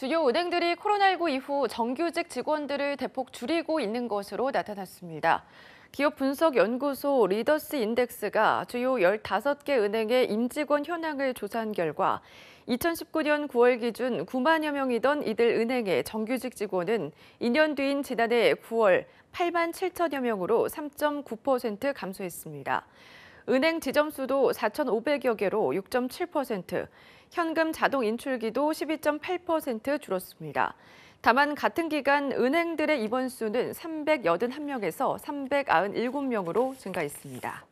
주요 은행들이 코로나19 이후 정규직 직원들을 대폭 줄이고 있는 것으로 나타났습니다. 기업분석연구소 리더스 인덱스가 주요 15개 은행의 임직원 현황을 조사한 결과 2019년 9월 기준 9만여 명이던 이들 은행의 정규직 직원은 2년 뒤인 지난해 9월 8만 7천여 명으로 3.9% 감소했습니다. 은행 지점수도 4,500여 개로 6.7%, 현금 자동 인출기도 12.8% 줄었습니다. 다만 같은 기간 은행들의 입원수는 381명에서 397명으로 증가했습니다.